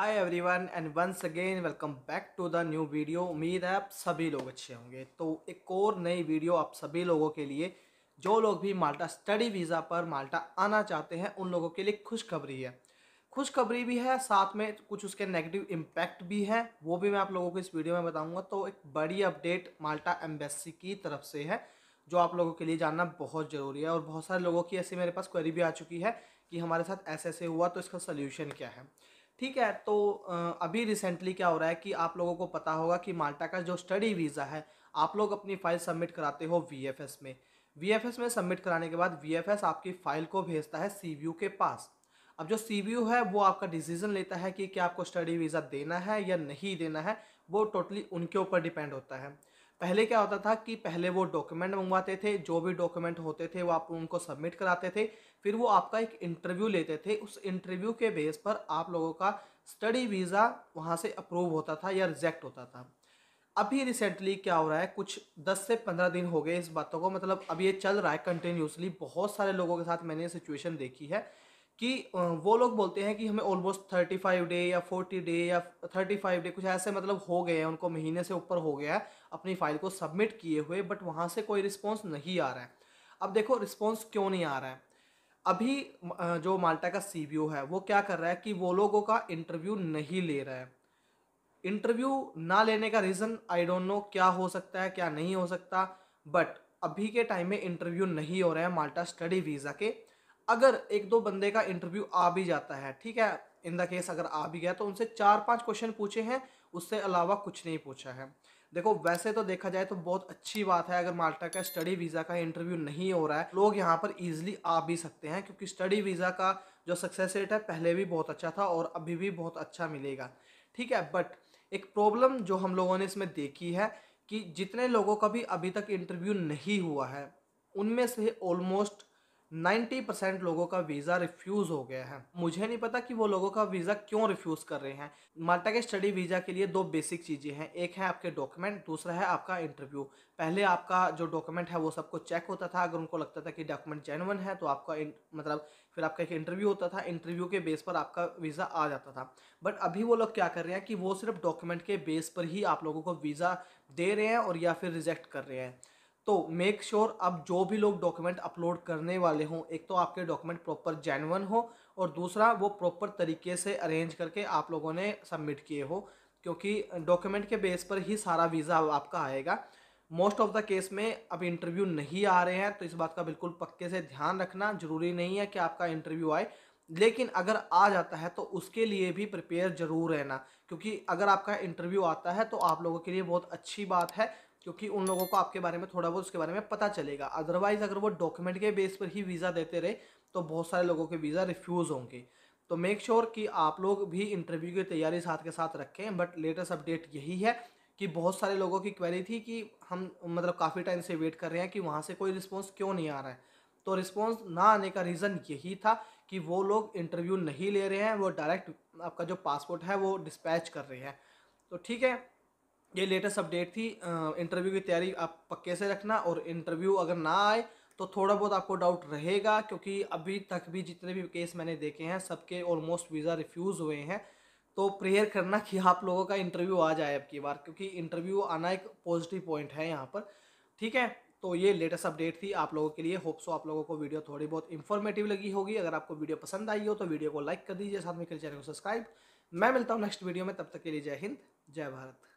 hi everyone and once again welcome back to the new video उम्मीद है आप सभी लोग अच्छे होंगे तो एक और नई वीडियो आप सभी लोगों के लिए जो लोग भी माल्टा स्टडी वीज़ा पर माल्टा आना चाहते हैं उन लोगों के लिए खुशखबरी है खुशखबरी भी है साथ में कुछ उसके नेगेटिव इम्पैक्ट भी है वो भी मैं आप लोगों को इस वीडियो में बताऊँगा तो एक बड़ी अपडेट माल्टा एम्बेसी की तरफ से है जो आप लोगों के लिए जानना बहुत ज़रूरी है और बहुत सारे लोगों की ऐसी मेरे पास क्वेरी भी आ चुकी है कि हमारे साथ ऐसे ऐसे हुआ तो इसका सोल्यूशन क्या है ठीक है तो अभी रिसेंटली क्या हो रहा है कि आप लोगों को पता होगा कि माल्टा का जो स्टडी वीज़ा है आप लोग अपनी फ़ाइल सबमिट कराते हो वी में वी में सबमिट कराने के बाद वी आपकी फ़ाइल को भेजता है सी के पास अब जो सी है वो आपका डिसीजन लेता है कि क्या आपको स्टडी वीज़ा देना है या नहीं देना है वो टोटली उनके ऊपर डिपेंड होता है पहले क्या होता था कि पहले वो डॉक्यूमेंट मंगवाते थे जो भी डॉक्यूमेंट होते थे वो आप उनको सबमिट कराते थे फिर वो आपका एक इंटरव्यू लेते थे उस इंटरव्यू के बेस पर आप लोगों का स्टडी वीज़ा वहाँ से अप्रूव होता था या रिजेक्ट होता था अभी रिसेंटली क्या हो रहा है कुछ दस से पंद्रह दिन हो गए इस बातों को मतलब अब ये चल रहा है कंटिन्यूसली बहुत सारे लोगों के साथ मैंने ये सिचुएशन देखी है कि वो लोग बोलते हैं कि हमें ऑलमोस्ट थर्टी फाइव डे या फोर्टी डे या थर्टी फाइव डे कुछ ऐसे मतलब हो गए हैं उनको महीने से ऊपर हो गया है अपनी फ़ाइल को सबमिट किए हुए बट वहाँ से कोई रिस्पॉन्स नहीं आ रहा है अब देखो रिस्पॉन्स क्यों नहीं आ रहा है अभी जो माल्टा का सी है वो क्या कर रहा है कि वो लोगों का इंटरव्यू नहीं ले रहा है इंटरव्यू ना लेने का रीज़न आई डोंट नो क्या हो सकता है क्या नहीं हो सकता बट अभी के टाइम में इंटरव्यू नहीं हो रहा है माल्टा स्टडी वीज़ा के अगर एक दो बंदे का इंटरव्यू आ भी जाता है ठीक है इन द केस अगर आ भी गया तो उनसे चार पांच क्वेश्चन पूछे हैं उससे अलावा कुछ नहीं पूछा है देखो वैसे तो देखा जाए तो बहुत अच्छी बात है अगर माल्टा का स्टडी वीज़ा का इंटरव्यू नहीं हो रहा है लोग यहाँ पर ईजिली आ भी सकते हैं क्योंकि स्टडी वीज़ा का जो सक्सेस रेट है पहले भी बहुत अच्छा था और अभी भी बहुत अच्छा मिलेगा ठीक है बट एक प्रॉब्लम जो हम लोगों ने इसमें देखी है कि जितने लोगों का भी अभी तक इंटरव्यू नहीं हुआ है उनमें से ऑलमोस्ट 90 परसेंट लोगों का वीज़ा रिफ्यूज़ हो गया है मुझे नहीं पता कि वो लोगों का वीज़ा क्यों रिफ्यूज़ कर रहे हैं माल्टा के स्टडी वीज़ा के लिए दो बेसिक चीज़ें हैं एक है आपके डॉक्यूमेंट दूसरा है आपका इंटरव्यू पहले आपका जो डॉक्यूमेंट है वो सबको चेक होता था अगर उनको लगता था कि डॉक्यूमेंट जेनवन है तो आपका इन, मतलब फिर आपका एक इंटरव्यू होता था इंटरव्यू के बेस पर आपका वीज़ा आ जाता था बट अभी वो लोग क्या कर रहे हैं कि वो सिर्फ डॉक्यूमेंट के बेस पर ही आप लोगों को वीज़ा दे रहे हैं और या फिर रिजेक्ट कर रहे हैं तो मेक श्योर sure आप जो भी लोग डॉक्यूमेंट अपलोड करने वाले हों एक तो आपके डॉक्यूमेंट प्रॉपर जेनवन हो और दूसरा वो प्रॉपर तरीके से अरेंज करके आप लोगों ने सबमिट किए हो क्योंकि डॉक्यूमेंट के बेस पर ही सारा वीज़ा आपका आएगा मोस्ट ऑफ द केस में अब इंटरव्यू नहीं आ रहे हैं तो इस बात का बिल्कुल पक्के से ध्यान रखना ज़रूरी नहीं है कि आपका इंटरव्यू आए लेकिन अगर आ जाता है तो उसके लिए भी प्रिपेयर जरूर रहना क्योंकि अगर आपका इंटरव्यू आता है तो आप लोगों के लिए बहुत अच्छी बात है क्योंकि उन लोगों को आपके बारे में थोड़ा बहुत उसके बारे में पता चलेगा अदरवाइज़ अगर वो डॉक्यूमेंट के बेस पर ही वीज़ा देते रहे तो बहुत सारे लोगों के वीज़ा रिफ्यूज़ होंगे तो मेक श्योर sure कि आप लोग भी इंटरव्यू की तैयारी साथ के साथ रखें बट लेटेस्ट अपडेट यही है कि बहुत सारे लोगों की क्वेरी थी कि हम मतलब काफ़ी टाइम से वेट कर रहे हैं कि वहाँ से कोई रिस्पॉन्स क्यों नहीं आ रहा है तो रिस्पॉन्स ना आने का रीज़न यही था कि वो लोग इंटरव्यू नहीं ले रहे हैं वो डायरेक्ट आपका जो पासपोर्ट है वो डिस्पैच कर रहे हैं तो ठीक है ये लेटेस्ट अपडेट थी इंटरव्यू की तैयारी आप पक्के से रखना और इंटरव्यू अगर ना आए तो थोड़ा बहुत आपको डाउट रहेगा क्योंकि अभी तक भी जितने भी केस मैंने देखे हैं सबके ऑलमोस्ट वीज़ा रिफ्यूज़ हुए हैं तो प्रेयर करना कि आप लोगों का इंटरव्यू आ जाए अब की बार क्योंकि इंटरव्यू आना एक पॉजिटिव पॉइंट है यहाँ पर ठीक है तो ये लेटेस्ट अपडेट थी आप लोगों के लिए होप सो आप लोगों को वीडियो थोड़ी बहुत इन्फॉर्मेटिव लगी होगी अगर आपको वीडियो पसंद आई हो तो वीडियो को लाइक कर दीजिए साथ में चैनल को सब्सक्राइब मैं मिलता हूँ नेक्स्ट वीडियो में तब तक के लिए जय हिंद जय भारत